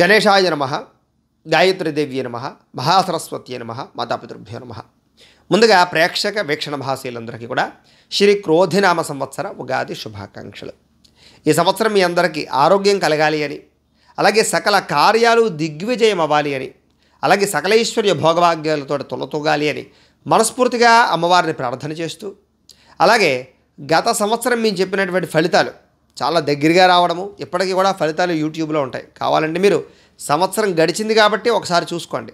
గణేశాయ నమ గాయత్రీదేవ్యే నమ మహాసరస్వతి నమ మాతాపితృభ్యో నమ ముందుగా ప్రేక్షక వీక్షణ భాషీయులందరికీ కూడా శ్రీ క్రోధినామ సంవత్సర ఉగాది శుభాకాంక్షలు ఈ సంవత్సరం మీ అందరికీ ఆరోగ్యం కలగాలి అని అలాగే సకల కార్యాలు దిగ్విజయం అవ్వాలి అని అలాగే సకలైశ్వర్య భోగభాగ్యాలతో తొలతూగాలి అని మనస్ఫూర్తిగా అమ్మవారిని ప్రార్థన చేస్తూ అలాగే గత సంవత్సరం మేము చెప్పినటువంటి ఫలితాలు చాలా దగ్గరగా రావడము ఇప్పటికీ కూడా ఫలితాలు యూట్యూబ్లో ఉంటాయి కావాలంటే మీరు సంవత్సరం గడిచింది కాబట్టి ఒకసారి చూసుకోండి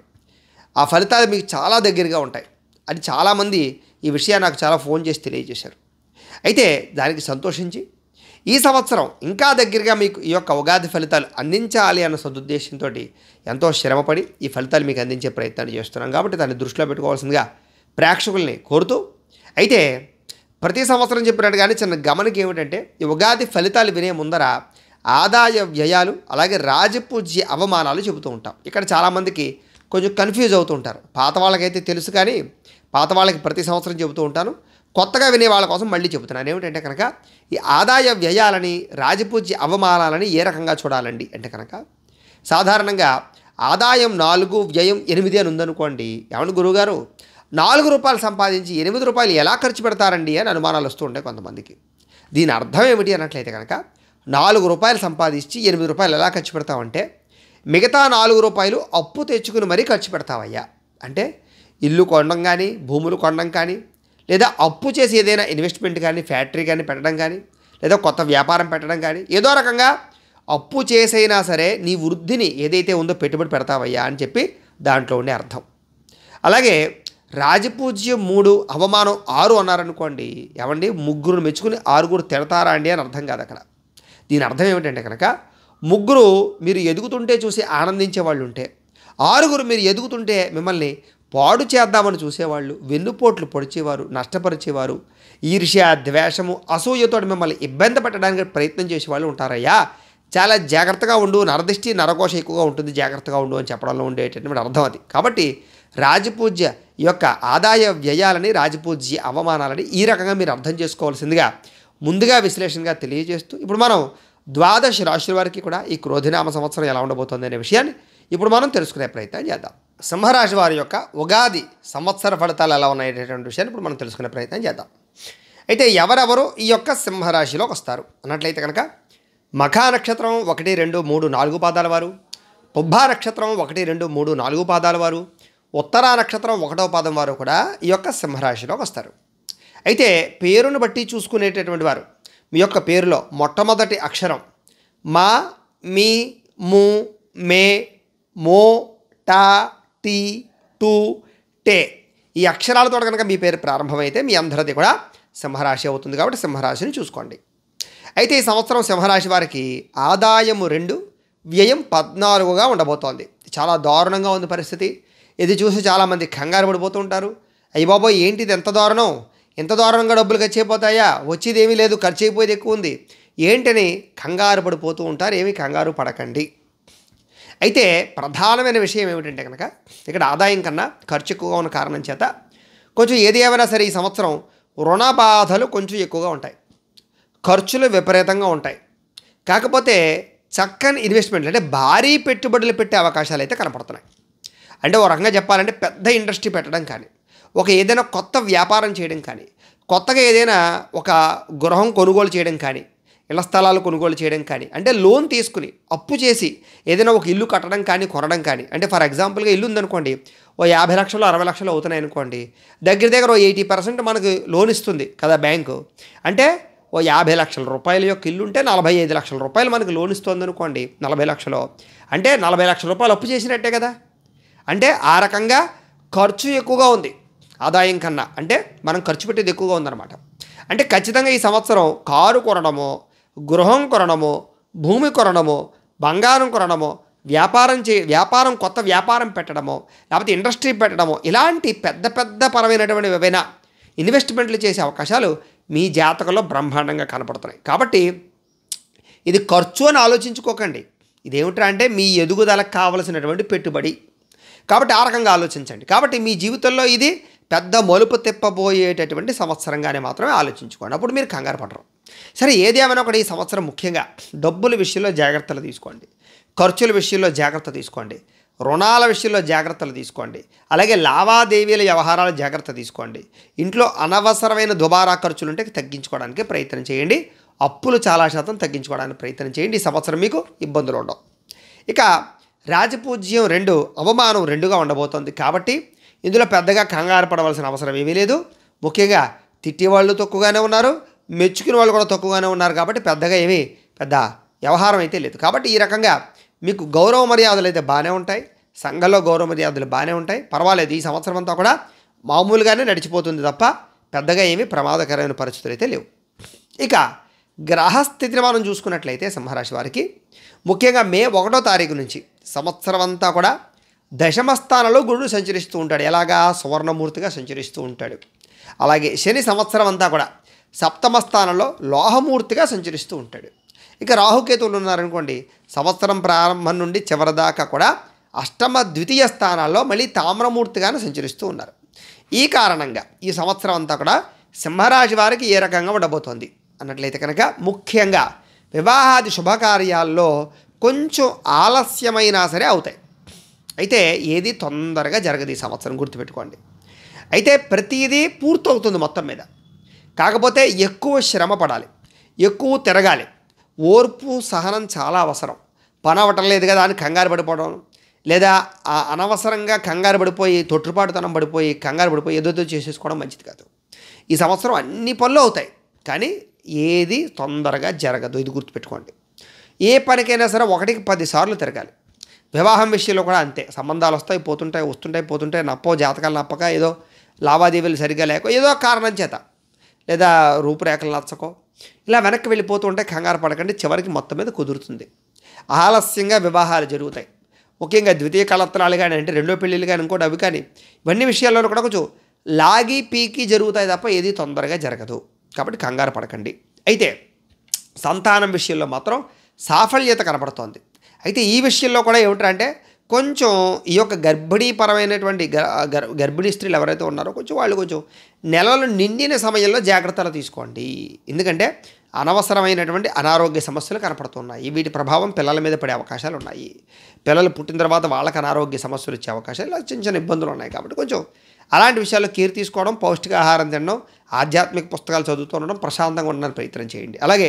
ఆ ఫలితాలు మీకు చాలా దగ్గరగా ఉంటాయి అని చాలామంది ఈ విషయాన్ని నాకు చాలా ఫోన్ చేసి తెలియజేశారు అయితే దానికి సంతోషించి ఈ సంవత్సరం ఇంకా దగ్గరగా మీకు ఈ యొక్క ఉగాది ఫలితాలు అందించాలి అన్న సదుద్దేశంతో ఎంతో శ్రమపడి ఈ ఫలితాలు మీకు అందించే ప్రయత్నాలు చేస్తున్నాం కాబట్టి దాన్ని దృష్టిలో పెట్టుకోవాల్సిందిగా ప్రేక్షకుల్ని కోరుతూ అయితే ప్రతి సంవత్సరం చెప్పినట్టు కానీ చిన్న గమనిక ఏమిటంటే ఈ ఉగాది ఫలితాలు వినే ముందర ఆదాయ వ్యయాలు అలాగే రాజపూజ్య అవమానాలు చెబుతూ ఉంటాం ఇక్కడ చాలామందికి కొంచెం కన్ఫ్యూజ్ అవుతూ ఉంటారు పాత వాళ్ళకైతే తెలుసు కానీ పాత వాళ్ళకి ప్రతి సంవత్సరం చెబుతూ ఉంటాను కొత్తగా వినే వాళ్ళ కోసం మళ్ళీ చెబుతున్నాను ఏమిటంటే కనుక ఈ ఆదాయ వ్యయాలని రాజపూజ్య అవమానాలని ఏ రకంగా చూడాలండి అంటే కనుక సాధారణంగా ఆదాయం నాలుగు వ్యయం ఎనిమిది అని ఉందనుకోండి ఏమన్నా గురువుగారు నాలుగు రూపాయలు సంపాదించి ఎనిమిది రూపాయలు ఎలా ఖర్చు పెడతారండి అని అనుమానాలు వస్తూ ఉంటాయి కొంతమందికి దీని అర్థం ఏమిటి అన్నట్లయితే కనుక నాలుగు రూపాయలు సంపాదించి ఎనిమిది రూపాయలు ఎలా ఖర్చు పెడతామంటే మిగతా నాలుగు రూపాయలు అప్పు తెచ్చుకుని మరీ ఖర్చు పెడతావయ్యా అంటే ఇల్లు కొనడం కానీ భూములు కొనడం కానీ లేదా అప్పు చేసి ఏదైనా ఇన్వెస్ట్మెంట్ కానీ ఫ్యాక్టరీ కానీ పెట్టడం కానీ లేదా కొత్త వ్యాపారం పెట్టడం కానీ ఏదో రకంగా అప్పు చేసైనా సరే నీ వృద్ధిని ఏదైతే ఉందో పెట్టుబడి పెడతావయ్యా అని చెప్పి దాంట్లో ఉండే అర్థం అలాగే రాజపూజ్యం మూడు అవమానం ఆరు అన్నారనుకోండి ఏమండి ముగ్గురు మెచ్చుకుని ఆరుగురు తిడతారా అండి అని అర్థం కాదు అక్కడ దీని అర్థం ఏమిటంటే కనుక ముగ్గురు మీరు ఎదుగుతుంటే చూసి ఆనందించే వాళ్ళు ఉంటే ఆరుగురు మీరు ఎదుగుతుంటే మిమ్మల్ని పాడు చేద్దామని చూసేవాళ్ళు వెన్నుపోట్లు పొడిచేవారు నష్టపరిచేవారు ఈర్ష్య ద్వేషము అసూయతో మిమ్మల్ని ఇబ్బంది పెట్టడానికి ప్రయత్నం చేసే వాళ్ళు ఉంటారయ్యా చాలా జాగ్రత్తగా ఉండు నరదిష్టి నరకోశ ఎక్కువగా ఉంటుంది జాగ్రత్తగా ఉండు అని చెప్పడంలో ఉండేటటువంటి అర్థం అది కాబట్టి రాజపూజ్య యొక్క ఆదాయ వ్యయాలని రాజపూజ్య అవమానాలని ఈ రకంగా మీరు అర్థం చేసుకోవాల్సిందిగా ముందుగా విశ్లేషణగా తెలియజేస్తూ ఇప్పుడు మనం ద్వాదశ రాశుల వారికి కూడా ఈ క్రోధినామ సంవత్సరం ఎలా ఉండబోతోంది అనే విషయాన్ని ఇప్పుడు మనం తెలుసుకునే ప్రయత్నం చేద్దాం సింహరాశి వారి యొక్క ఉగాది సంవత్సర ఫలితాలు ఎలా ఉన్నాయనేటువంటి విషయాన్ని ఇప్పుడు మనం తెలుసుకునే ప్రయత్నం చేద్దాం అయితే ఎవరెవరు ఈ యొక్క సింహరాశిలోకి వస్తారు అన్నట్లయితే కనుక మఖా నక్షత్రం ఒకటి రెండు మూడు నాలుగు పాదాల వారు పుబ్బా నక్షత్రం ఒకటి రెండు మూడు నాలుగు పాదాల వారు ఉత్తరా నక్షత్రం ఒకటో పాదం వారు కూడా ఈ యొక్క సింహరాశిలోకి వస్తారు అయితే పేరును బట్టి చూసుకునేటటువంటి వారు మీ యొక్క పేరులో మొట్టమొదటి అక్షరం మా మీ ము మే మో టా టీ టూ టే ఈ అక్షరాలతో కనుక మీ పేరు ప్రారంభమైతే మీ అందరిది కూడా సింహరాశి అవుతుంది కాబట్టి సింహరాశిని చూసుకోండి అయితే ఈ సంవత్సరం సింహరాశి వారికి ఆదాయము రెండు వ్యయం పద్నాలుగుగా ఉండబోతోంది చాలా దారుణంగా ఉంది పరిస్థితి ఇది చూసి చాలామంది కంగారు పడిపోతూ ఉంటారు అయ్యి బాబోయ్ ఏంటిది ఎంత దారుణం ఎంత దారుణంగా డబ్బులు ఖర్చు అయిపోతాయా వచ్చేది ఏమీ లేదు ఖర్చు అయిపోయేది ఎక్కువ ఉంది ఏంటని కంగారు పడిపోతూ ఉంటారు ఏమి కంగారు పడకండి అయితే ప్రధానమైన విషయం ఏమిటంటే కనుక ఇక్కడ ఆదాయం కన్నా ఖర్చు ఎక్కువగా ఉన్న కారణం చేత కొంచెం ఏది ఏమైనా సరే ఈ సంవత్సరం రుణ బాధలు కొంచెం ఎక్కువగా ఉంటాయి ఖర్చులు విపరీతంగా ఉంటాయి కాకపోతే చక్కని ఇన్వెస్ట్మెంట్లు అంటే భారీ పెట్టుబడులు పెట్టే అవకాశాలు అయితే కనపడుతున్నాయి అంటే ఓ రకంగా చెప్పాలంటే పెద్ద ఇండస్ట్రీ పెట్టడం కానీ ఒక ఏదైనా కొత్త వ్యాపారం చేయడం కానీ కొత్తగా ఏదైనా ఒక గృహం కొనుగోలు చేయడం కానీ ఇళ్ల స్థలాలు కొనుగోలు చేయడం కానీ అంటే లోన్ తీసుకుని అప్పు చేసి ఏదైనా ఒక ఇల్లు కట్టడం కానీ కొనడం కానీ అంటే ఫర్ ఎగ్జాంపుల్గా ఇల్లు ఉందనుకోండి ఓ యాభై లక్షలు అరవై లక్షలు అవుతున్నాయి అనుకోండి దగ్గర దగ్గర ఓ ఎయిటీ పర్సెంట్ మనకు లోన్ ఇస్తుంది కదా బ్యాంకు అంటే ఓ యాభై లక్షల రూపాయల యొక్క ఇల్లు ఉంటే నలభై ఐదు లక్షల రూపాయలు మనకు లోన్ ఇస్తుంది అనుకోండి నలభై లక్షలు అంటే నలభై లక్షల రూపాయలు అప్పు చేసినట్టే కదా అంటే ఆ రకంగా ఖర్చు ఎక్కువగా ఉంది ఆదాయం కన్నా అంటే మనం ఖర్చు పెట్టేది ఎక్కువగా ఉందన్నమాట అంటే ఖచ్చితంగా ఈ సంవత్సరం కారు కొనడము గృహం కొనడము భూమి కొనడము బంగారం కొనడము వ్యాపారం చే వ్యాపారం కొత్త వ్యాపారం పెట్టడము లేకపోతే ఇండస్ట్రీ పెట్టడము ఇలాంటి పెద్ద పెద్ద పరమైనటువంటి ఏవైనా ఇన్వెస్ట్మెంట్లు చేసే అవకాశాలు మీ జాతకంలో బ్రహ్మాండంగా కనపడుతున్నాయి కాబట్టి ఇది ఖర్చు అని ఆలోచించుకోకండి ఇదేమిట్రా అంటే మీ ఎదుగుదలకు కావలసినటువంటి పెట్టుబడి కాబట్టి ఆ రకంగా ఆలోచించండి కాబట్టి మీ జీవితంలో ఇది పెద్ద మలుపు తిప్పబోయేటటువంటి సంవత్సరంగానే మాత్రమే ఆలోచించుకోండి అప్పుడు మీరు కంగారు పడరు సరే ఏదేమైనా ఒకటి ఈ సంవత్సరం ముఖ్యంగా డబ్బుల విషయంలో జాగ్రత్తలు తీసుకోండి ఖర్చుల విషయంలో జాగ్రత్త తీసుకోండి రుణాల విషయంలో జాగ్రత్తలు తీసుకోండి అలాగే లావాదేవీల వ్యవహారాల జాగ్రత్త తీసుకోండి ఇంట్లో అనవసరమైన దుబారా ఖర్చులు ఉంటే తగ్గించుకోవడానికి ప్రయత్నం చేయండి అప్పులు చాలా శాతం తగ్గించుకోవడానికి ప్రయత్నం చేయండి ఈ సంవత్సరం మీకు ఇబ్బందులు ఉండవు ఇక రాజపూజ్యం రెండు అవమానం రెండుగా ఉండబోతోంది కాబట్టి ఇందులో పెద్దగా కంగారు పడవలసిన అవసరం ఏమీ లేదు ముఖ్యంగా తిట్టేవాళ్ళు తక్కువగానే ఉన్నారు మెచ్చుకునే వాళ్ళు కూడా తక్కువగానే ఉన్నారు కాబట్టి పెద్దగా ఏమీ పెద్ద వ్యవహారం అయితే లేదు కాబట్టి ఈ రకంగా మీకు గౌరవ మర్యాదలు అయితే బాగానే ఉంటాయి సంఘంలో గౌరవ మర్యాదలు బాగానే ఉంటాయి పర్వాలేదు ఈ సంవత్సరం అంతా కూడా మామూలుగానే నడిచిపోతుంది తప్ప పెద్దగా ఏమీ ప్రమాదకరమైన పరిస్థితులు అయితే లేవు ఇక గ్రహస్థితిని మనం చూసుకున్నట్లయితే సింహరాశి వారికి ముఖ్యంగా మే ఒకటో తారీఖు నుంచి సంవత్సరం అంతా కూడా దశమస్థానంలో గురుడు సంచరిస్తూ ఉంటాడు ఎలాగా సువర్ణమూర్తిగా సంచరిస్తూ ఉంటాడు అలాగే శని సంవత్సరం అంతా కూడా సప్తమ స్థానంలో లోహమూర్తిగా సంచరిస్తూ ఉంటాడు ఇక రాహుకేతువులు ఉన్నారనుకోండి సంవత్సరం ప్రారంభం నుండి చివరి దాకా కూడా అష్టమ ద్వితీయ స్థానాల్లో మళ్ళీ తామ్రమూర్తిగానే సంచరిస్తూ ఉన్నారు ఈ కారణంగా ఈ సంవత్సరం అంతా కూడా సింహరాశి వారికి ఏ రకంగా ఉండబోతోంది అన్నట్లయితే కనుక ముఖ్యంగా వివాహాది శుభకార్యాల్లో కొంచెం ఆలస్యమైనా సరే అవుతాయి అయితే ఏది తొందరగా జరగదు ఈ సంవత్సరం గుర్తుపెట్టుకోండి అయితే ప్రతిదీ పూర్తవుతుంది మొత్తం మీద కాకపోతే ఎక్కువ శ్రమ పడాలి ఎక్కువ తిరగాలి ఓర్పు సహనం చాలా అవసరం పని అవ్వటం లేదు కదా అని కంగారు పడిపోవడం లేదా అనవసరంగా కంగారు పడిపోయి తొట్టుపాటుతనం పడిపోయి కంగారు పడిపోయి ఏదోదో చేసేసుకోవడం మంచిది కాదు ఈ సంవత్సరం అన్ని పనులు అవుతాయి కానీ ఏది తొందరగా జరగదు ఇది గుర్తుపెట్టుకోండి ఏ పనికైనా సరే ఒకటికి పదిసార్లు తిరగాలి వివాహం విషయంలో కూడా అంతే సంబంధాలు వస్తాయి పోతుంటాయి వస్తుంటాయి పోతుంటాయి నప్పో జాతకాలు నప్పక ఏదో లావాదేవీలు సరిగ్గా లేక ఏదో కారణం చేత లేదా రూపురేఖలు నచ్చకో ఇలా వెనక్కి వెళ్ళిపోతుంటే కంగారు పడకండి చివరికి మొత్తం మీద కుదురుతుంది ఆలస్యంగా వివాహాలు జరుగుతాయి ముఖ్యంగా ద్వితీయ కళత్రాలు కానీ అంటే రెండో పెళ్ళిళ్ళు కానీ ఇంకోటి అవి కానీ ఇవన్నీ విషయాల్లో కూడా కొంచెం లాగి పీకి జరుగుతాయి తప్ప ఏది తొందరగా జరగదు కాబట్టి కంగారు పడకండి అయితే సంతానం విషయంలో మాత్రం సాఫల్యత కనపడుతోంది అయితే ఈ విషయంలో కూడా ఏమిటంటే కొంచెం ఈ యొక్క గర్భిణీపరమైనటువంటి గర్భిణీ స్త్రీలు ఎవరైతే ఉన్నారో కొంచెం వాళ్ళు కొంచెం నెలలు నిండిన సమయంలో జాగ్రత్తలు తీసుకోండి ఎందుకంటే అనవసరమైనటువంటి అనారోగ్య సమస్యలు కనపడుతున్నాయి వీటి ప్రభావం పిల్లల మీద పడే అవకాశాలు ఉన్నాయి పిల్లలు పుట్టిన తర్వాత వాళ్ళకి అనారోగ్య సమస్యలు వచ్చే అవకాశాలు చిన్న చిన్న ఇబ్బందులు ఉన్నాయి కాబట్టి కొంచెం అలాంటి విషయాల్లో కేర్ తీసుకోవడం పౌష్టికాహారం తినడం ఆధ్యాత్మిక పుస్తకాలు చదువుతూ ఉండడం ప్రశాంతంగా ఉండడానికి ప్రయత్నం చేయండి అలాగే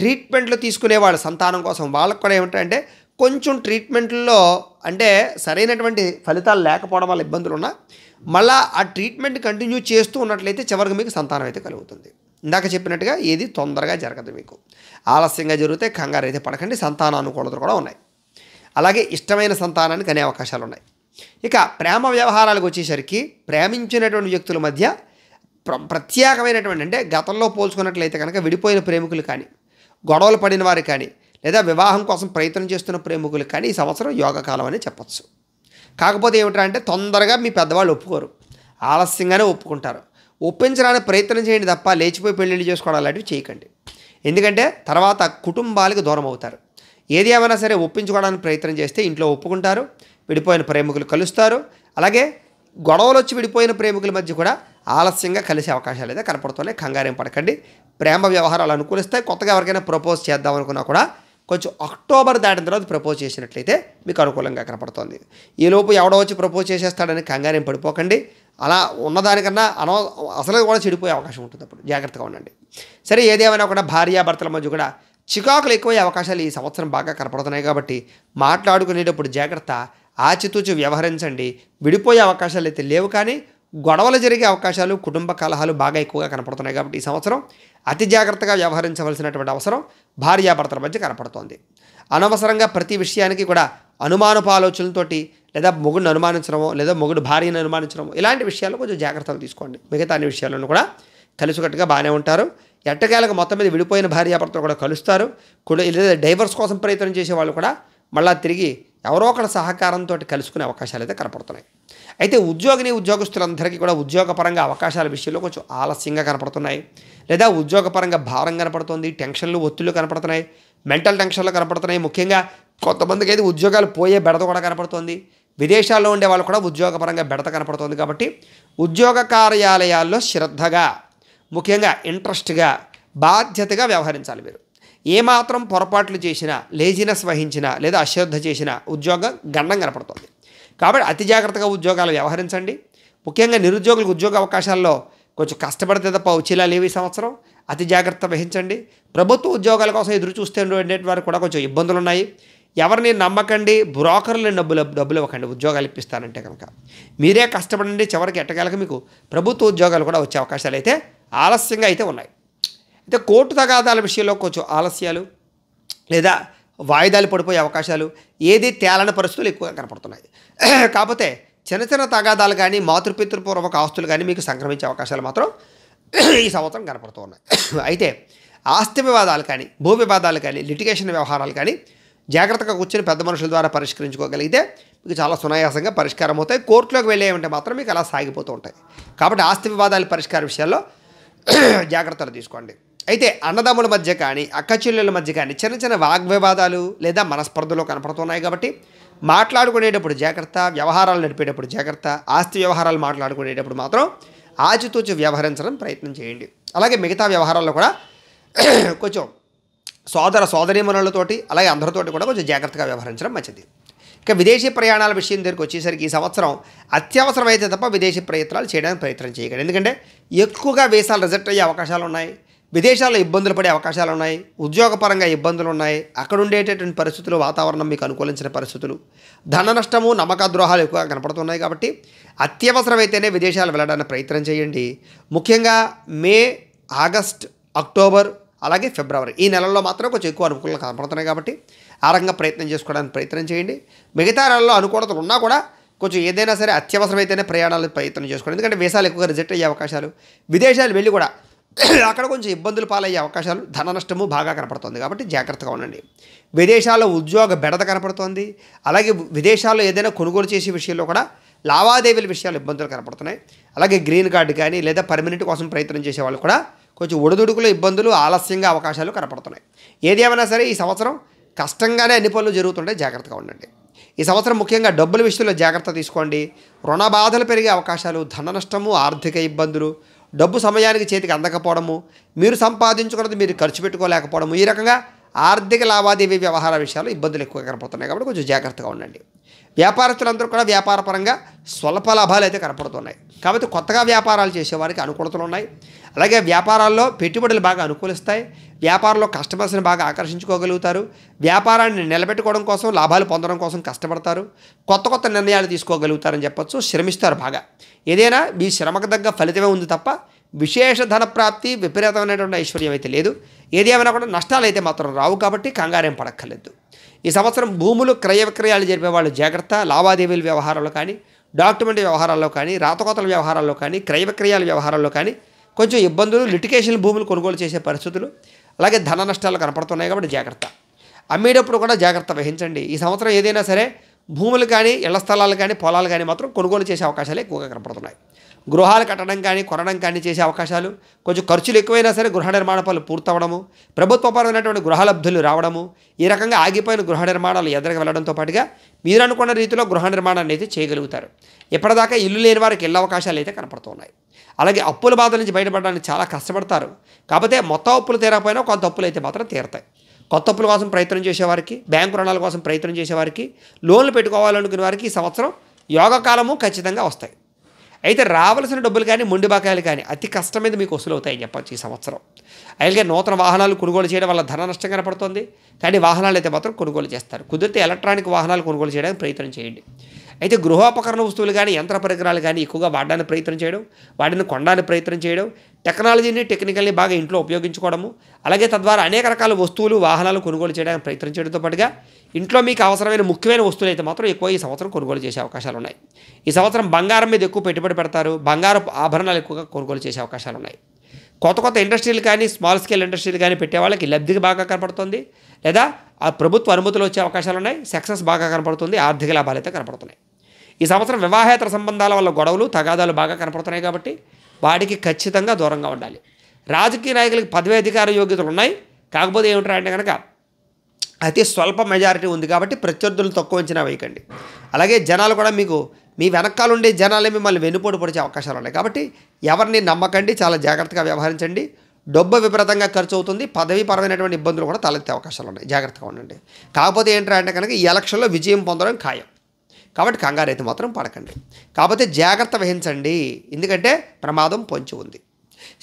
ట్రీట్మెంట్లు తీసుకునే వాళ్ళ సంతానం కోసం వాళ్ళకు కూడా ఏమిటంటే కొంచెం ట్రీట్మెంట్లో అంటే సరైనటువంటి ఫలితాలు లేకపోవడం వల్ల ఇబ్బందులు ఉన్నా మళ్ళా ఆ ట్రీట్మెంట్ కంటిన్యూ చేస్తూ ఉన్నట్లయితే చివరికి మీకు సంతానం అయితే కలుగుతుంది ఇందాక చెప్పినట్టుగా ఏది తొందరగా జరగదు మీకు ఆలస్యంగా జరిగితే కంగారు అయితే పడకండి సంతాన అనుకూలతలు కూడా ఉన్నాయి అలాగే ఇష్టమైన సంతానానికి అనే అవకాశాలు ఉన్నాయి ఇక ప్రేమ వ్యవహారాలకు వచ్చేసరికి ప్రేమించినటువంటి వ్యక్తుల మధ్య ప్ర ప్రత్యేకమైనటువంటి అంటే గతంలో పోల్చుకున్నట్లయితే కనుక విడిపోయిన ప్రేమికులు కానీ గొడవలు పడిన వారు కానీ లేదా వివాహం కోసం ప్రయత్నం చేస్తున్న ప్రేమికులు కానీ ఈ సంవత్సరం యోగకాలం అని చెప్పచ్చు కాకపోతే ఏమిటంటే తొందరగా మీ పెద్దవాళ్ళు ఒప్పుకోరు ఆలస్యంగానే ఒప్పుకుంటారు ఒప్పించడానికి ప్రయత్నం చేయండి తప్ప లేచిపోయి పెళ్ళిళ్ళు చేసుకోవడం అలాంటివి చేయకండి ఎందుకంటే తర్వాత కుటుంబాలకు దూరం అవుతారు ఏది ఏమైనా సరే ఒప్పించుకోవడానికి ప్రయత్నం చేస్తే ఇంట్లో ఒప్పుకుంటారు విడిపోయిన ప్రేమికులు కలుస్తారు అలాగే గొడవలు వచ్చి విడిపోయిన ప్రేమికుల మధ్య కూడా ఆలస్యంగా కలిసే అవకాశాలు అయితే కనపడుతున్నాయి కంగారేం పడకండి ప్రేమ వ్యవహారాలు అనుకూలిస్తాయి కొత్తగా ఎవరికైనా ప్రపోజ్ చేద్దాం అనుకున్నా కూడా కొంచెం అక్టోబర్ దాటిన తర్వాత ప్రపోజ్ చేసినట్లయితే మీకు అనుకూలంగా కనపడుతుంది ఈలోపు ఎవడో వచ్చి ప్రపోజ్ చేసేస్తాడని కంగారేం పడిపోకండి అలా ఉన్నదానికన్నా అనవ అసలు కూడా చెడిపోయే అవకాశం ఉంటుంది అప్పుడు జాగ్రత్తగా ఉండండి సరే ఏదేమైనా కూడా భార్యాభర్తల మధ్య కూడా చికాకులు ఎక్కువయ్యే అవకాశాలు ఈ సంవత్సరం బాగా కనపడుతున్నాయి కాబట్టి మాట్లాడుకునేటప్పుడు జాగ్రత్త ఆచితూచి వ్యవహరించండి విడిపోయే అవకాశాలు అయితే లేవు కానీ గొడవలు జరిగే అవకాశాలు కుటుంబ కలహాలు బాగా ఎక్కువగా కనపడుతున్నాయి కాబట్టి ఈ సంవత్సరం అతి జాగ్రత్తగా వ్యవహరించవలసినటువంటి అవసరం భార్యాభర్తల మధ్య కనపడుతోంది అనవసరంగా ప్రతి విషయానికి కూడా అనుమానపు ఆలోచనలతోటి లేదా మొగుడిని అనుమానించడమో లేదా మొగుడు భార్యను అనుమానించడమో ఇలాంటి విషయాలు కొంచెం జాగ్రత్తలు తీసుకోండి మిగతా అన్ని విషయాలను కూడా కలిసికట్టుగా బాగానే ఉంటారు ఎట్టకేలకు మొత్తం మీద విడిపోయిన భార్యాభర్తలు కూడా కలుస్తారు లేదా డైవర్స్ కోసం ప్రయత్నం చేసే వాళ్ళు కూడా మళ్ళీ తిరిగి ఎవరో ఒకళ్ళ సహకారంతో కలుసుకునే అవకాశాలు అయితే కనపడుతున్నాయి అయితే ఉద్యోగిని ఉద్యోగస్తులందరికీ కూడా ఉద్యోగపరంగా అవకాశాల విషయంలో కొంచెం ఆలస్యంగా కనపడుతున్నాయి లేదా ఉద్యోగపరంగా భారం కనపడుతుంది టెన్షన్లు ఒత్తిళ్ళు కనపడుతున్నాయి మెంటల్ టెన్షన్లు కనపడుతున్నాయి ముఖ్యంగా కొంతమందికి అయితే ఉద్యోగాలు పోయే బెడత కూడా కనపడుతుంది విదేశాల్లో ఉండే వాళ్ళు కూడా ఉద్యోగపరంగా బెడత కనపడుతుంది కాబట్టి ఉద్యోగ కార్యాలయాల్లో శ్రద్ధగా ముఖ్యంగా ఇంట్రెస్ట్గా బాధ్యతగా వ్యవహరించాలి మీరు ఏమాత్రం పొరపాట్లు చేసినా లేజినెస్ వహించినా లేదా అశ్రద్ధ చేసినా ఉద్యోగం గండం కనపడుతుంది కాబట్టి అతి జాగ్రత్తగా ఉద్యోగాలు వ్యవహరించండి ముఖ్యంగా నిరుద్యోగులకు ఉద్యోగ అవకాశాల్లో కొంచెం కష్టపడితే తప్ప వచ్చేలా లేవు ఈ సంవత్సరం అతి జాగ్రత్త వహించండి ప్రభుత్వ ఉద్యోగాల కోసం ఎదురు ఉండేటి వారు కూడా కొంచెం ఇబ్బందులు ఉన్నాయి ఎవరిని నమ్మకండి బ్రోకర్లు డబ్బులు డబ్బులు ఇవ్వకండి ఉద్యోగాలు ఇప్పిస్తానంటే కనుక మీరే కష్టపడండి చివరికి ఎట్టగాలకు మీకు ప్రభుత్వ ఉద్యోగాలు కూడా వచ్చే అవకాశాలు అయితే ఆలస్యంగా అయితే ఉన్నాయి అయితే కోర్టు తగాదాల విషయంలో కొంచెం ఆలస్యాలు లేదా వాయిదాలు పడిపోయే అవకాశాలు ఏది తేలని పరిస్థితులు ఎక్కువగా కనపడుతున్నాయి కాకపోతే చిన్న చిన్న తగాదాలు కానీ మాతృపితృపూర్వక ఆస్తులు కానీ మీకు సంక్రమించే అవకాశాలు మాత్రం ఈ సంవత్సరం కనపడుతూ ఉన్నాయి అయితే ఆస్తి వివాదాలు కానీ భూ వివాదాలు కానీ లిటిగేషన్ వ్యవహారాలు కానీ జాగ్రత్తగా కూర్చొని పెద్ద మనుషుల ద్వారా పరిష్కరించుకోగలిగితే మీకు చాలా సునాయాసంగా పరిష్కారం అవుతాయి కోర్టులోకి వెళ్ళే ఉంటే మాత్రం మీకు అలా సాగిపోతూ ఉంటాయి కాబట్టి ఆస్తి వివాదాలు పరిష్కార విషయాల్లో జాగ్రత్తలు తీసుకోండి అయితే అన్నదమ్ముల మధ్య కానీ అక్కచెల్లెల మధ్య కానీ చిన్న చిన్న వాగ్వివాదాలు లేదా మనస్పర్ధలు కనపడుతున్నాయి కాబట్టి మాట్లాడుకునేటప్పుడు జాగ్రత్త వ్యవహారాలు నడిపేటప్పుడు జాగ్రత్త ఆస్తి వ్యవహారాలు మాట్లాడుకునేటప్పుడు మాత్రం ఆచితూచి వ్యవహరించడం ప్రయత్నం చేయండి అలాగే మిగతా వ్యవహారాల్లో కూడా కొంచెం సోదర సోదరీమణులతోటి అలాగే అందరితోటి కూడా కొంచెం జాగ్రత్తగా వ్యవహరించడం మంచిది ఇక విదేశీ ప్రయాణాల విషయం దగ్గరికి వచ్చేసరికి ఈ సంవత్సరం అత్యవసరమైతే తప్ప విదేశీ ప్రయత్నాలు చేయడానికి ప్రయత్నం చేయకండి ఎందుకంటే ఎక్కువగా వీసాలు రిజెక్ట్ అయ్యే అవకాశాలు ఉన్నాయి విదేశాల్లో ఇబ్బందులు పడే అవకాశాలు ఉన్నాయి ఉద్యోగపరంగా ఇబ్బందులు ఉన్నాయి అక్కడ ఉండేటటువంటి పరిస్థితులు వాతావరణం మీకు అనుకూలించిన పరిస్థితులు ధన నష్టము నమ్మక ద్రోహాలు ఎక్కువగా కనపడుతున్నాయి కాబట్టి అత్యవసరమైతేనే విదేశాలు వెళ్ళడానికి ప్రయత్నం చేయండి ముఖ్యంగా మే ఆగస్ట్ అక్టోబర్ అలాగే ఫిబ్రవరి ఈ నెలల్లో మాత్రం కొంచెం ఎక్కువ అనుకూలత కనపడుతున్నాయి కాబట్టి ఆ రకంగా ప్రయత్నం చేసుకోవడానికి ప్రయత్నం చేయండి మిగతా నెలల్లో అనుకూలతలు ఉన్నా కూడా కొంచెం ఏదైనా సరే అత్యవసరమైతేనే ప్రయాణాలు ప్రయత్నం చేసుకోండి ఎందుకంటే వేసాలు ఎక్కువగా రిజెక్ట్ అయ్యే అవకాశాలు విదేశాలు వెళ్ళి కూడా అక్కడ కొంచెం ఇబ్బందులు పాలయ్యే అవకాశాలు ధన నష్టము బాగా కనపడుతుంది కాబట్టి జాగ్రత్తగా ఉండండి విదేశాల్లో ఉద్యోగ బెడద కనపడుతోంది అలాగే విదేశాల్లో ఏదైనా కొనుగోలు చేసే విషయంలో కూడా లావాదేవీల విషయాలు ఇబ్బందులు కనపడుతున్నాయి అలాగే గ్రీన్ కార్డు కానీ లేదా పర్మనెంట్ కోసం ప్రయత్నం చేసే వాళ్ళు కూడా కొంచెం ఉడదుడుకులు ఇబ్బందులు ఆలస్యంగా అవకాశాలు కనపడుతున్నాయి ఏదేమైనా సరే ఈ సంవత్సరం కష్టంగానే అన్ని పనులు జరుగుతుంటే జాగ్రత్తగా ఉండండి ఈ సంవత్సరం ముఖ్యంగా డబ్బుల విషయంలో జాగ్రత్త తీసుకోండి రుణ బాధలు పెరిగే అవకాశాలు ధన నష్టము ఆర్థిక ఇబ్బందులు డబ్బు సమయానికి చేతికి అందకపోవడము మీరు సంపాదించుకున్నది మీరు ఖర్చు పెట్టుకోలేకపోవడము ఈ రకంగా ఆర్థిక లావాదేవీ వ్యవహార విషయాలు ఇబ్బందులు ఎక్కువ కనపడుతున్నాయి కాబట్టి కొంచెం జాగ్రత్తగా ఉండండి వ్యాపారస్తులందరూ కూడా వ్యాపారపరంగా స్వల్ప లాభాలు అయితే కనపడుతున్నాయి కాబట్టి కొత్తగా వ్యాపారాలు చేసేవారికి అనుకూలతలు ఉన్నాయి అలాగే వ్యాపారాల్లో పెట్టుబడులు బాగా అనుకూలిస్తాయి వ్యాపారంలో కస్టమర్స్ని బాగా ఆకర్షించుకోగలుగుతారు వ్యాపారాన్ని నిలబెట్టుకోవడం కోసం లాభాలు పొందడం కోసం కష్టపడతారు కొత్త కొత్త నిర్ణయాలు తీసుకోగలుగుతారని చెప్పచ్చు శ్రమిస్తారు బాగా ఏదైనా మీ శ్రమకు తగ్గ ఫలితమే ఉంది తప్ప విశేష ధన ప్రాప్తి విపరీతమైనటువంటి ఐశ్వర్యం అయితే లేదు ఏదేమైనా కూడా నష్టాలు అయితే మాత్రం రావు కాబట్టి కంగారేం పడక్కర్లేదు ఈ సంవత్సరం భూములు క్రయ విక్రయాలు జరిపే వాళ్ళు జాగ్రత్త లావాదేవీల వ్యవహారాల్లో కానీ డాక్యుమెంట్ వ్యవహారాల్లో కానీ రాతకోతల వ్యవహారాల్లో కానీ క్రయ విక్రయాల వ్యవహారాల్లో కానీ కొంచెం ఇబ్బందులు లిటికేషన్ భూములు కొనుగోలు చేసే పరిస్థితులు అలాగే ధన నష్టాలు కనపడుతున్నాయి కాబట్టి జాగ్రత్త అమ్మేటప్పుడు కూడా జాగ్రత్త వహించండి ఈ సంవత్సరం ఏదైనా సరే భూములు కానీ ఇళ్ల స్థలాలు కానీ పొలాలు కానీ మాత్రం కొనుగోలు చేసే అవకాశాలు ఎక్కువగా కనపడుతున్నాయి గృహాలు కట్టడం కానీ కొనడం కానీ చేసే అవకాశాలు కొంచెం ఖర్చులు ఎక్కువైనా సరే గృహ నిర్మాణ పనులు పూర్తవడము పరమైనటువంటి గృహలబ్ధులు రావడము ఈ రకంగా ఆగిపోయిన గృహ నిర్మాణాలు ఎదురుగా వెళ్ళడంతో పాటుగా మీరు అనుకున్న రీతిలో గృహ నిర్మాణాన్ని అయితే చేయగలుగుతారు ఎప్పటిదాకా ఇల్లు లేని వారికి ఇళ్ళ అవకాశాలు అయితే కనపడుతున్నాయి అలాగే అప్పుల బాధ నుంచి బయటపడడానికి చాలా కష్టపడతారు కాకపోతే మొత్తం అప్పులు తీరకపోయినా కొంత అప్పులు అయితే మాత్రం తీరతాయి కొత్త అప్పుల కోసం ప్రయత్నం చేసేవారికి బ్యాంకు రుణాల కోసం ప్రయత్నం చేసేవారికి లోన్లు పెట్టుకోవాలనుకునే వారికి ఈ సంవత్సరం యోగకాలము ఖచ్చితంగా వస్తాయి అయితే రావాల్సిన డబ్బులు కానీ మొండి బకాయిలు కానీ అతి కష్టం మీద మీకు వసూలు అవుతాయని చెప్పచ్చు ఈ సంవత్సరం అలాగే నూతన వాహనాలు కొనుగోలు చేయడం వల్ల ధన నష్టం కనపడుతుంది కానీ వాహనాలు అయితే మాత్రం కొనుగోలు చేస్తారు కుదిరితే ఎలక్ట్రానిక్ వాహనాలు కొనుగోలు చేయడానికి ప్రయత్నం చేయండి అయితే గృహోపకరణ వస్తువులు కానీ యంత్ర పరికరాలు కానీ ఎక్కువగా వాడడానికి ప్రయత్నం చేయడం వాటిని కొనడానికి ప్రయత్నం చేయడం టెక్నాలజీని టెక్నికల్ని బాగా ఇంట్లో ఉపయోగించుకోవడము అలాగే తద్వారా అనేక రకాల వస్తువులు వాహనాలు కొనుగోలు చేయడానికి ప్రయత్నించడంతో పాటుగా ఇంట్లో మీకు అవసరమైన ముఖ్యమైన వస్తువులు అయితే మాత్రం ఎక్కువ ఈ సంవత్సరం కొనుగోలు చేసే అవకాశాలు ఉన్నాయి ఈ సంవత్సరం బంగారం మీద ఎక్కువ పెట్టుబడి పెడతారు బంగారం ఆభరణాలు ఎక్కువగా కొనుగోలు చేసే అవకాశాలు ఉన్నాయి కొత్త కొత్త ఇండస్ట్రీలు కానీ స్మాల్ స్కేల్ ఇండస్ట్రీలు కానీ పెట్టే వాళ్ళకి లబ్ధికి బాగా కనపడుతుంది లేదా ఆ ప్రభుత్వ అనుమతులు వచ్చే అవకాశాలు ఉన్నాయి సక్సెస్ బాగా కనపడుతుంది ఆర్థిక లాభాలు అయితే కనపడుతున్నాయి ఈ సంవత్సరం వివాహేతర సంబంధాల వల్ల గొడవలు తగాదాలు బాగా కనపడుతున్నాయి కాబట్టి వాడికి ఖచ్చితంగా దూరంగా ఉండాలి రాజకీయ నాయకులకి పదవి అధికార యోగ్యతలు ఉన్నాయి కాకపోతే ఏమిటా అంటే కనుక అతి స్వల్ప మెజారిటీ ఉంది కాబట్టి ప్రత్యర్థులు తక్కువ వచ్చినా వేయకండి అలాగే జనాలు కూడా మీకు మీ వెనకాల ఉండే జనాలే మిమ్మల్ని వెన్నుపోటు పొడిచే అవకాశాలు ఉన్నాయి కాబట్టి ఎవరిని నమ్మకండి చాలా జాగ్రత్తగా వ్యవహరించండి డబ్బు విపరీతంగా ఖర్చు అవుతుంది పదవీపరమైనటువంటి ఇబ్బందులు కూడా తలెత్తే అవకాశాలు ఉన్నాయి జాగ్రత్తగా ఉండండి కాకపోతే ఏంటంటే కనుక ఈ ఎలక్షన్లో విజయం పొందడం ఖాయం కాబట్టి కంగారు అయితే మాత్రం పడకండి కాకపోతే జాగ్రత్త వహించండి ఎందుకంటే ప్రమాదం పొంచి ఉంది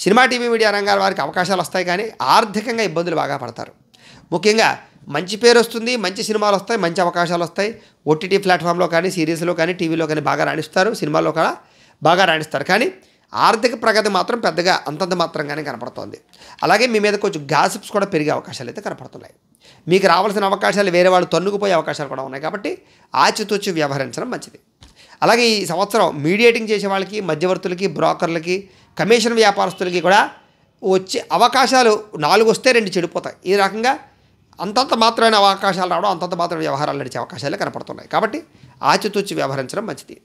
సినిమా టీవీ మీడియా రంగాల వారికి అవకాశాలు వస్తాయి కానీ ఆర్థికంగా ఇబ్బందులు బాగా పడతారు ముఖ్యంగా మంచి పేరు వస్తుంది మంచి సినిమాలు వస్తాయి మంచి అవకాశాలు వస్తాయి ఓటీటీ ప్లాట్ఫామ్లో కానీ సిరీస్లో కానీ టీవీలో కానీ బాగా రాణిస్తారు సినిమాల్లో కూడా బాగా రాణిస్తారు కానీ ఆర్థిక ప్రగతి మాత్రం పెద్దగా అంతంత మాత్రంగానే కనపడుతోంది అలాగే మీ మీద కొంచెం గాసిప్స్ కూడా పెరిగే అవకాశాలు అయితే కనపడుతున్నాయి మీకు రావాల్సిన అవకాశాలు వేరే వాళ్ళు తన్నుకుపోయే అవకాశాలు కూడా ఉన్నాయి కాబట్టి ఆచితూచి వ్యవహరించడం మంచిది అలాగే ఈ సంవత్సరం మీడియేటింగ్ చేసే వాళ్ళకి మధ్యవర్తులకి బ్రోకర్లకి కమిషన్ వ్యాపారస్తులకి కూడా వచ్చే అవకాశాలు నాలుగు వస్తే రెండు చెడిపోతాయి ఈ రకంగా అంతంత మాత్రమైన అవకాశాలు రావడం అంతంత మాత్రమే వ్యవహారాలు నడిచే అవకాశాలే కనపడుతున్నాయి కాబట్టి ఆచితూచి వ్యవహరించడం మంచిది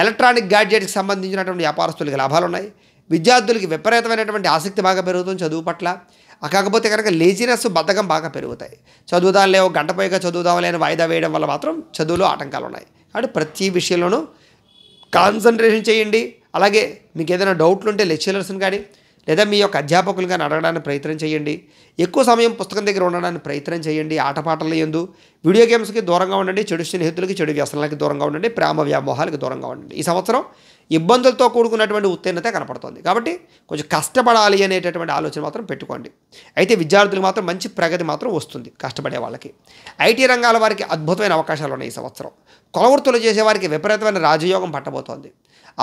ఎలక్ట్రానిక్ గ్యాడ్జెట్కి సంబంధించినటువంటి వ్యాపారస్తులకి లాభాలు ఉన్నాయి విద్యార్థులకి విపరీతమైనటువంటి ఆసక్తి బాగా పెరుగుతుంది చదువు పట్ల కాకపోతే కనుక లేజినెస్ బద్ధకం బాగా పెరుగుతాయి చదువుదాంలే లేవు గంట పైగా చదువుదాంలే లేని వాయిదా వేయడం వల్ల మాత్రం చదువులో ఆటంకాలు ఉన్నాయి కాబట్టి ప్రతి విషయంలోనూ కాన్సన్ట్రేషన్ చేయండి అలాగే మీకు ఏదైనా డౌట్లు ఉంటే లెక్చరర్స్ని కానీ లేదా మీ యొక్క అధ్యాపకులు కానీ అడగడానికి ప్రయత్నం చేయండి ఎక్కువ సమయం పుస్తకం దగ్గర ఉండడానికి ప్రయత్నం చేయండి ఆటపాటలు ఎందు వీడియో గేమ్స్కి దూరంగా ఉండండి చెడు స్నేహితులకి చెడు వ్యసనాలకి దూరంగా ఉండండి ప్రేమ వ్యామోహాలకు దూరంగా ఉండండి ఈ సంవత్సరం ఇబ్బందులతో కూడుకున్నటువంటి ఉత్తీర్ణత కనపడుతుంది కాబట్టి కొంచెం కష్టపడాలి అనేటటువంటి ఆలోచన మాత్రం పెట్టుకోండి అయితే విద్యార్థులకు మాత్రం మంచి ప్రగతి మాత్రం వస్తుంది కష్టపడే వాళ్ళకి ఐటీ రంగాల వారికి అద్భుతమైన అవకాశాలు ఉన్నాయి ఈ సంవత్సరం కొలవృత్తులు చేసేవారికి విపరీతమైన రాజయోగం పట్టబోతోంది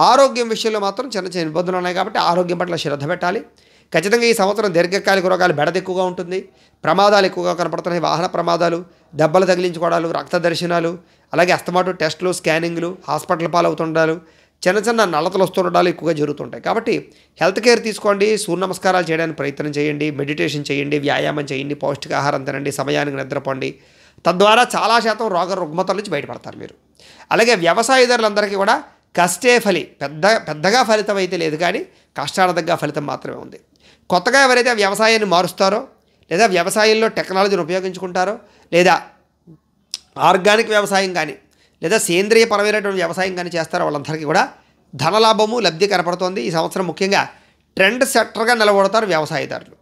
ఆరోగ్యం విషయంలో మాత్రం చిన్న చిన్న ఇబ్బందులు ఉన్నాయి కాబట్టి ఆరోగ్యం పట్ల శ్రద్ధ పెట్టాలి ఖచ్చితంగా ఈ సంవత్సరం దీర్ఘకాలిక రోగాలు బెడద ఎక్కువగా ఉంటుంది ప్రమాదాలు ఎక్కువగా కనపడుతున్నాయి వాహన ప్రమాదాలు దెబ్బలు తగిలించుకోవడాలు రక్త దర్శనాలు అలాగే అస్తమాటు టెస్టులు స్కానింగ్లు హాస్పిటల్ పాలవుతుండాలు చిన్న చిన్న నలతలు వస్తుండడాలు ఎక్కువగా జరుగుతుంటాయి కాబట్టి హెల్త్ కేర్ తీసుకోండి సూర్య నమస్కారాలు చేయడానికి ప్రయత్నం చేయండి మెడిటేషన్ చేయండి వ్యాయామం చేయండి పౌష్టికాహారం తినండి సమయానికి నిద్రపోండి తద్వారా చాలా శాతం రోగ రుగ్మతల నుంచి బయటపడతారు మీరు అలాగే వ్యవసాయదారులందరికీ కూడా కష్టే ఫలి పెద్ద పెద్దగా ఫలితం అయితే లేదు కానీ కష్టాడదగ్గ ఫలితం మాత్రమే ఉంది కొత్తగా ఎవరైతే వ్యవసాయాన్ని మారుస్తారో లేదా వ్యవసాయంలో టెక్నాలజీని ఉపయోగించుకుంటారో లేదా ఆర్గానిక్ వ్యవసాయం కానీ లేదా సేంద్రియ పరమైనటువంటి వ్యవసాయం కానీ చేస్తారో వాళ్ళందరికీ కూడా ధనలాభము లబ్ధి కనపడుతోంది ఈ సంవత్సరం ముఖ్యంగా ట్రెండ్ సెట్టర్గా నిలబడతారు వ్యవసాయదారులు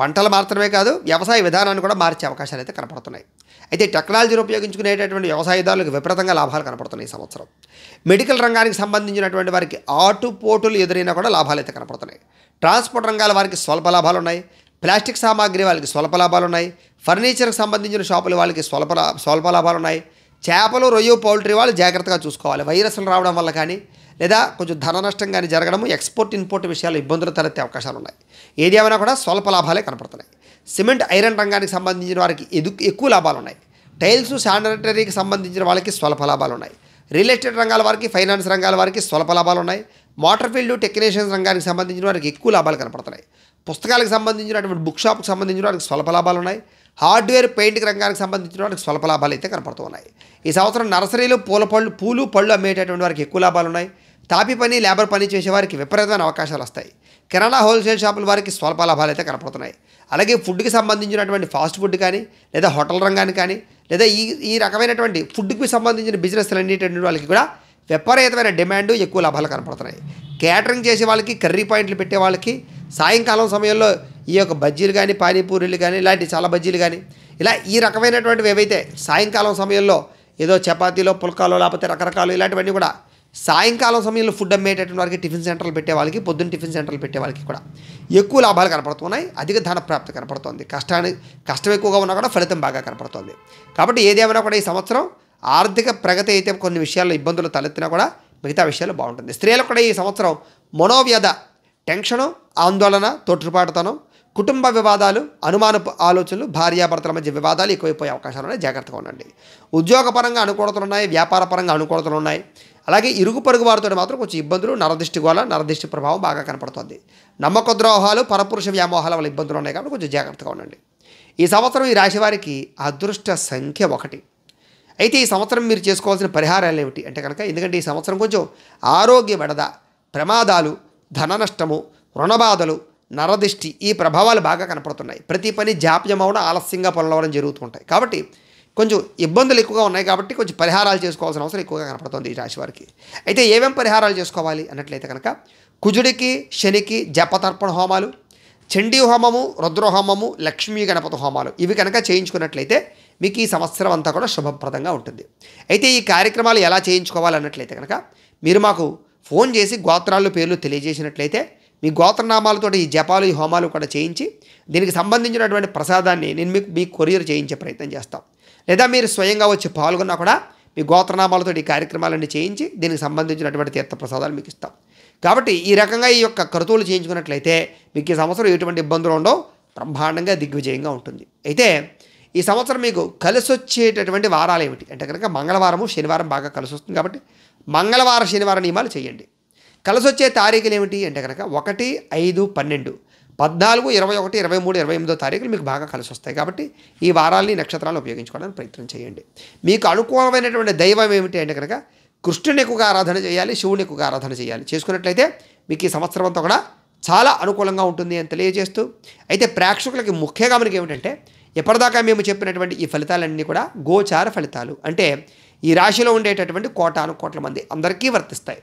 పంటలు మాత్రమే కాదు వ్యవసాయ విధానాన్ని కూడా మార్చే అవకాశాలు అయితే కనపడుతున్నాయి అయితే టెక్నాలజీని ఉపయోగించుకునేటటువంటి వ్యవసాయదారులకు విపరీతంగా లాభాలు కనపడుతున్నాయి ఈ సంవత్సరం మెడికల్ రంగానికి సంబంధించినటువంటి వారికి ఆటుపోటులు ఎదురైనా కూడా లాభాలు అయితే కనపడుతున్నాయి ట్రాన్స్పోర్ట్ రంగాల వారికి స్వల్ప లాభాలు ఉన్నాయి ప్లాస్టిక్ సామాగ్రి వాళ్ళకి స్వల్ప లాభాలు ఉన్నాయి ఫర్నిచర్కి సంబంధించిన షాపులు వాళ్ళకి స్వల్ప స్వల్ప లాభాలు ఉన్నాయి చేపలు రొయ్య పౌల్ట్రీ వాళ్ళు జాగ్రత్తగా చూసుకోవాలి వైరస్లు రావడం వల్ల కానీ లేదా కొంచెం ధన నష్టం కానీ జరగడము ఎక్స్పోర్ట్ ఇన్పోర్ట్ విషయాలు ఇబ్బందులు తలెత్తే అవకాశాలు ఉన్నాయి ఏది ఏమైనా కూడా స్వల్ప లాభాలే కనపడుతున్నాయి సిమెంట్ ఐరన్ రంగానికి సంబంధించిన వారికి ఎదు ఎక్కువ లాభాలు ఉన్నాయి టైల్స్ శానిటరీకి సంబంధించిన వాళ్ళకి స్వల్ప లాభాలు ఉన్నాయి రియల్ ఎస్టేట్ రంగాల వారికి ఫైనాన్స్ రంగాల వారికి స్వల్ప లాభాలు ఉన్నాయి మోటార్ ఫీల్డ్ టెక్నీషియన్స్ రంగానికి సంబంధించిన వారికి ఎక్కువ లాభాలు కనపడుతున్నాయి పుస్తకాలకు సంబంధించినటువంటి బుక్ షాప్కి సంబంధించిన వారికి స్వల్ప లాభాలు ఉన్నాయి హార్డ్వేర్ పెయింటింగ్ రంగానికి సంబంధించిన వారికి స్వల్ప లాభాలు అయితే కనపడుతున్నాయి ఈ సంవత్సరం నర్సరీలు పూల పళ్ళు పూలు పళ్ళు అమ్మేటటువంటి వారికి ఎక్కువ లాభాలు ఉన్నాయి తాపి పని లేబర్ పని చేసేవారికి విపరీతమైన అవకాశాలు వస్తాయి కిరాణా హోల్సేల్ షాపుల వారికి స్వల్ప లాభాలు అయితే కనపడుతున్నాయి అలాగే ఫుడ్కి సంబంధించినటువంటి ఫాస్ట్ ఫుడ్ కానీ లేదా హోటల్ రంగానికి కానీ లేదా ఈ ఈ రకమైనటువంటి ఫుడ్కి సంబంధించిన బిజినెస్లు అన్నిటి వాళ్ళకి కూడా విపరీతమైన డిమాండ్ ఎక్కువ లాభాలు కనపడుతున్నాయి క్యాటరింగ్ చేసే వాళ్ళకి కర్రీ పాయింట్లు పెట్టే వాళ్ళకి సాయంకాలం సమయంలో ఈ యొక్క బజ్జీలు కానీ పానీపూరీలు కానీ ఇలాంటి చాలా బజ్జీలు కానీ ఇలా ఈ రకమైనటువంటివి ఏవైతే సాయంకాలం సమయంలో ఏదో చపాతీలో పుల్కాలో లేకపోతే రకరకాలు ఇలాంటివన్నీ కూడా సాయంకాలం సమయంలో ఫుడ్ అమ్మేటటువంటి వారికి టిఫిన్ సెంటర్లు పెట్టే వాళ్ళకి పొద్దున్న టిఫిన్ సెంటర్లు పెట్టే వాళ్ళకి కూడా ఎక్కువ లాభాలు కనపడుతున్నాయి అధిక ధన ప్రాప్తి కనపడుతుంది కష్టాన్ని కష్టం ఎక్కువగా ఉన్నా కూడా ఫలితం బాగా కనపడుతుంది కాబట్టి ఏదేమైనా కూడా ఈ సంవత్సరం ఆర్థిక ప్రగతి అయితే కొన్ని విషయాల్లో ఇబ్బందులు తలెత్తినా కూడా మిగతా విషయాలు బాగుంటుంది స్త్రీలకు కూడా ఈ సంవత్సరం మనోవ్యధ టెన్షను ఆందోళన తొట్టుపాటుతనం కుటుంబ వివాదాలు అనుమాన ఆలోచనలు భార్యాభర్తల మధ్య వివాదాలు ఎక్కువైపోయే అవకాశాలు ఉన్నాయి జాగ్రత్తగా ఉండండి ఉద్యోగపరంగా అనుకూలతలు ఉన్నాయి వ్యాపారపరంగా అనుకూలతలు ఉన్నాయి అలాగే ఇరుగు పరుగు వారితో మాత్రం కొంచెం ఇబ్బందులు నరదృష్టి గోళ నరదిష్టి ప్రభావం బాగా కనపడుతుంది నమ్మక ద్రోహాలు పరపురుష వ్యామోహాల వల్ల ఇబ్బందులు ఉన్నాయి కాబట్టి కొంచెం జాగ్రత్తగా ఉండండి ఈ సంవత్సరం ఈ రాశి వారికి అదృష్ట సంఖ్య ఒకటి అయితే ఈ సంవత్సరం మీరు చేసుకోవాల్సిన పరిహారాలు ఏమిటి అంటే కనుక ఎందుకంటే ఈ సంవత్సరం కొంచెం ఆరోగ్య విడద ప్రమాదాలు ధన నష్టము రుణబాధలు నరదిష్టి ఈ ప్రభావాలు బాగా కనపడుతున్నాయి ప్రతి పని జాప్యం అవడం ఆలస్యంగా పనులు అవ్వడం జరుగుతుంటాయి కాబట్టి కొంచెం ఇబ్బందులు ఎక్కువగా ఉన్నాయి కాబట్టి కొంచెం పరిహారాలు చేసుకోవాల్సిన అవసరం ఎక్కువగా కనపడుతుంది ఈ రాశి వారికి అయితే ఏమేమి పరిహారాలు చేసుకోవాలి అన్నట్లయితే కనుక కుజుడికి శనికి జపతర్పణ హోమాలు చండీ హోమము రుద్రహోమము లక్ష్మీ గణపతి హోమాలు ఇవి కనుక చేయించుకున్నట్లయితే మీకు ఈ సంవత్సరం అంతా కూడా శుభప్రదంగా ఉంటుంది అయితే ఈ కార్యక్రమాలు ఎలా చేయించుకోవాలి అన్నట్లయితే కనుక మీరు మాకు ఫోన్ చేసి గోత్రాలు పేర్లు తెలియజేసినట్లయితే మీ గోత్రనామాలతో ఈ జపాలు ఈ హోమాలు కూడా చేయించి దీనికి సంబంధించినటువంటి ప్రసాదాన్ని నేను మీకు మీ కొరియర్ చేయించే ప్రయత్నం చేస్తాం లేదా మీరు స్వయంగా వచ్చి పాల్గొన్నా కూడా మీ గోత్రనామాలతో ఈ కార్యక్రమాలన్నీ చేయించి దీనికి సంబంధించినటువంటి తీర్థ ప్రసాదాలు మీకు ఇస్తాం కాబట్టి ఈ రకంగా ఈ యొక్క క్రతువులు చేయించుకున్నట్లయితే మీకు ఈ సంవత్సరం ఎటువంటి ఇబ్బందులు ఉండవు బ్రహ్మాండంగా దిగ్విజయంగా ఉంటుంది అయితే ఈ సంవత్సరం మీకు కలిసొచ్చేటటువంటి వారాలు ఏమిటి అంటే కనుక మంగళవారము శనివారం బాగా కలిసి వస్తుంది కాబట్టి మంగళవారం శనివారం నియమాలు చేయండి కలిసొచ్చే తారీఖులు ఏమిటి అంటే కనుక ఒకటి ఐదు పన్నెండు పద్నాలుగు ఇరవై ఒకటి ఇరవై మూడు ఇరవై ఎనిమిదో తారీఖులు మీకు బాగా కలిసి వస్తాయి కాబట్టి ఈ వారాల్ని నక్షత్రాలు ఉపయోగించుకోవడానికి ప్రయత్నం చేయండి మీకు అనుకూలమైనటువంటి దైవం ఏమిటి అంటే కనుక కృష్ణుని ఎక్కువగా ఆరాధన చేయాలి శివుని ఎక్కువగా ఆరాధన చేయాలి చేసుకున్నట్లయితే మీకు ఈ సంవత్సరం అంతా కూడా చాలా అనుకూలంగా ఉంటుంది అని తెలియజేస్తూ అయితే ప్రేక్షకులకి ముఖ్యంగా మనకి ఏమిటంటే ఎప్పటిదాకా మేము చెప్పినటువంటి ఈ ఫలితాలన్నీ కూడా గోచార ఫలితాలు అంటే ఈ రాశిలో ఉండేటటువంటి కోటాను కోట్ల మంది అందరికీ వర్తిస్తాయి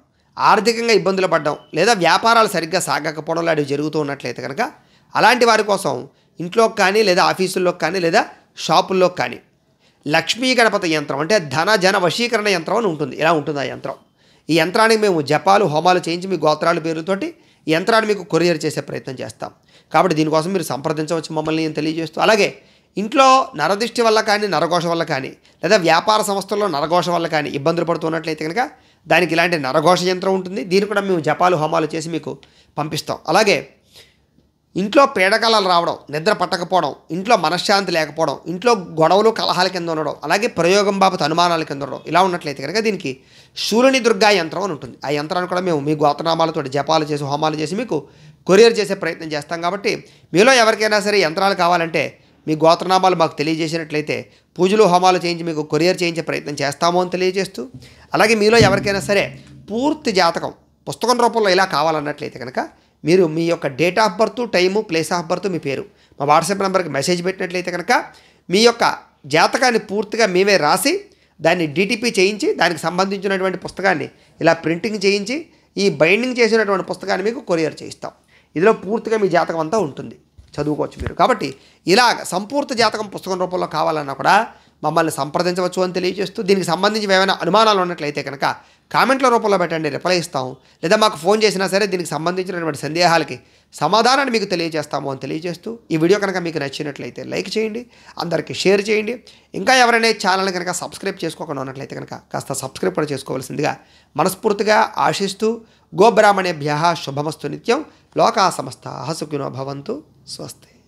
ఆర్థికంగా ఇబ్బందులు పడ్డం లేదా వ్యాపారాలు సరిగ్గా సాగకపోవడం లాంటివి జరుగుతూ ఉన్నట్లయితే కనుక అలాంటి వారి కోసం ఇంట్లో కానీ లేదా ఆఫీసుల్లో కానీ లేదా షాపుల్లో కానీ లక్ష్మీ గణపతి యంత్రం అంటే ధన జన వశీకరణ యంత్రం అని ఉంటుంది ఇలా ఉంటుంది ఆ యంత్రం ఈ యంత్రానికి మేము జపాలు హోమాలు చేయించి మీ గోత్రాలు పేరుతోటి యంత్రాన్ని మీకు కొరియర్ చేసే ప్రయత్నం చేస్తాం కాబట్టి దీనికోసం మీరు సంప్రదించవచ్చు మమ్మల్ని నేను తెలియజేస్తూ అలాగే ఇంట్లో నరదిష్టి వల్ల కానీ నరఘోష వల్ల కానీ లేదా వ్యాపార సంస్థల్లో నరఘోష వల్ల కానీ ఇబ్బందులు పడుతున్నట్లయితే కనుక దానికి ఇలాంటి నరఘోష యంత్రం ఉంటుంది దీన్ని కూడా మేము జపాలు హోమాలు చేసి మీకు పంపిస్తాం అలాగే ఇంట్లో పీడకలలు రావడం నిద్ర పట్టకపోవడం ఇంట్లో మనశ్శాంతి లేకపోవడం ఇంట్లో గొడవలు కలహాల కింద ఉండడం అలాగే ప్రయోగం బాబత్ అనుమానాల కింద ఉండడం ఇలా ఉన్నట్లయితే కనుక దీనికి సూర్యుని దుర్గా యంత్రం అని ఉంటుంది ఆ యంత్రాన్ని కూడా మేము మీ గోత్రనామాలతో జపాలు చేసి హోమాలు చేసి మీకు కొరియర్ చేసే ప్రయత్నం చేస్తాం కాబట్టి మీలో ఎవరికైనా సరే యంత్రాలు కావాలంటే మీ గోత్రనామాలు మాకు తెలియజేసినట్లయితే పూజలు హోమాలు చేయించి మీకు కొరియర్ చేయించే ప్రయత్నం చేస్తాము అని తెలియజేస్తూ అలాగే మీలో ఎవరికైనా సరే పూర్తి జాతకం పుస్తకం రూపంలో ఇలా కావాలన్నట్లయితే కనుక మీరు మీ యొక్క date of birth time place of birth మీ పేరు మా వాట్సాప్ నెంబర్కి మెసేజ్ పెట్టినట్లయితే కనుక మీ యొక్క జాతకాన్ని పూర్తిగా మేమే రాసి దాన్ని డీటీపీ చేయించి దానికి సంబంధించినటువంటి పుస్తకాన్ని ఇలా ప్రింటింగ్ చేయించి ఈ బైండింగ్ చేసినటువంటి పుస్తకాన్ని మీకు కొరియర్ చేయిస్తాం ఇదిలో పూర్తిగా మీ జాతకం అంతా ఉంటుంది చదువుకోవచ్చు మీరు కాబట్టి ఇలాగ సంపూర్తి జాతకం పుస్తకం రూపంలో కావాలన్నా కూడా మమ్మల్ని సంప్రదించవచ్చు అని తెలియజేస్తూ దీనికి సంబంధించి ఏమైనా అనుమానాలు ఉన్నట్లయితే కనుక కామెంట్ల రూపంలో పెట్టండి రిప్లై ఇస్తాం లేదా మాకు ఫోన్ చేసినా సరే దీనికి సంబంధించినటువంటి సందేహాలకి సమాధానాన్ని మీకు తెలియజేస్తాము అని తెలియజేస్తూ ఈ వీడియో కనుక మీకు నచ్చినట్లయితే లైక్ చేయండి అందరికీ షేర్ చేయండి ఇంకా ఎవరైనా ఛానల్ కనుక సబ్స్క్రైబ్ చేసుకోకుండా ఉన్నట్లయితే కనుక కాస్త సబ్స్క్రైబ్ కూడా చేసుకోవాల్సిందిగా మనస్ఫూర్తిగా ఆశిస్తూ గోబ్రాహ్మణేభ్య శుభమస్తు నిత్యం लोका समस्ता हसुकिनो भवन्तु स्वस्ति